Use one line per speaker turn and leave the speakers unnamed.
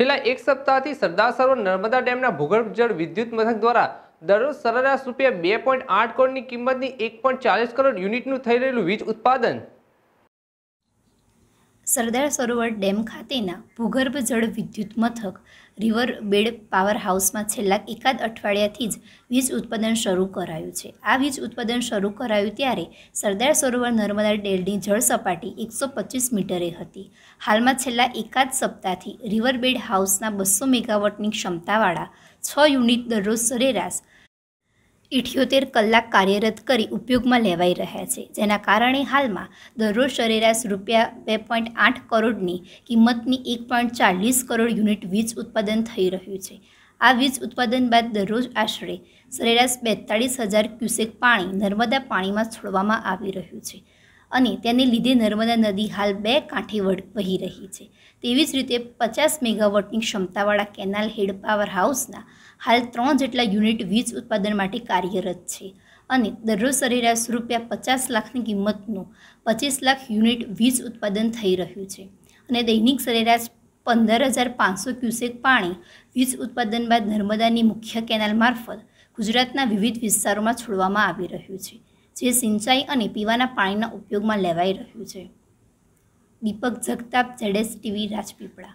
છેલ્લા એક સપ્તાહથી સરદાર સરોવર નર્મદા ડેમના ભૂગર્ભ જળ વિદ્યુત મથક દ્વારા દરરોજ સરેરાશ રૂપિયા બે પોઈન્ટ આઠ કરોડની કિંમતની એક પોઈન્ટ ચાલીસ કરોડ યુનિટનું થઈ રહેલું વીજ ઉત્પાદન
સરદાર સરોવર ડેમ ખાતેના ભૂગર્ભ જળ વિદ્યુત મથક રિવર બેડ પાવર હાઉસમાં છેલ્લા એકાદ અઠવાડિયાથી જ વીજ ઉત્પાદન શરૂ કરાયું છે આ વીજ ઉત્પાદન શરૂ કરાયું ત્યારે સરદાર સરોવર નર્મદા ડેલની જળ સપાટી એકસો પચીસ મીટરે હતી હાલમાં છેલ્લા એકાદ સપ્તાહથી રિવર બેડ હાઉસના બસો મેગાવોટની ક્ષમતાવાળા છ યુનિટ દરરોજ સરેરાશ ઇઠ્યોતેર કલાક કાર્યરત કરી ઉપયોગમાં લેવાઈ રહ્યા છે જેના કારણે હાલમાં દરરોજ સરેરાશ રૂપિયા બે પોઈન્ટ આઠ કરોડની કિંમતની એક પોઈન્ટ ચાલીસ કરોડ યુનિટ વીજ ઉત્પાદન થઈ રહ્યું છે આ વીજ ઉત્પાદન બાદ દરરોજ આશરે સરેરાશ બેતાળીસ હજાર ક્યુસેક પાણી નર્મદા પાણીમાં છોડવામાં આવી રહ્યું છે અને તેને લીધે નર્મદા નદી હાલ બે કાંઠે વહી રહી છે તેવી જ રીતે પચાસ મેગાવોટની ક્ષમતાવાળા કેનાલ હેડ પાવર હાઉસના હાલ ત્રણ જેટલા યુનિટ વીજ ઉત્પાદન માટે કાર્યરત છે અને દરરોજ સરેરાશ રૂપિયા પચાસ લાખની કિંમતનું પચીસ લાખ યુનિટ વીજ ઉત્પાદન થઈ રહ્યું છે અને દૈનિક સરેરાશ પંદર હજાર પાંચસો ક્યુસેક પાણી વીજ ઉત્પાદન બાદ નર્મદાની મુખ્ય કેનાલ મારફત ગુજરાતના વિવિધ વિસ્તારોમાં છોડવામાં આવી રહ્યું છે જે સિંચાઈ અને પીવાના પાણીના ઉપયોગમાં લેવાઈ રહ્યું છે દીપક જગતાપ જડેશ ટીવી રાજપીપળા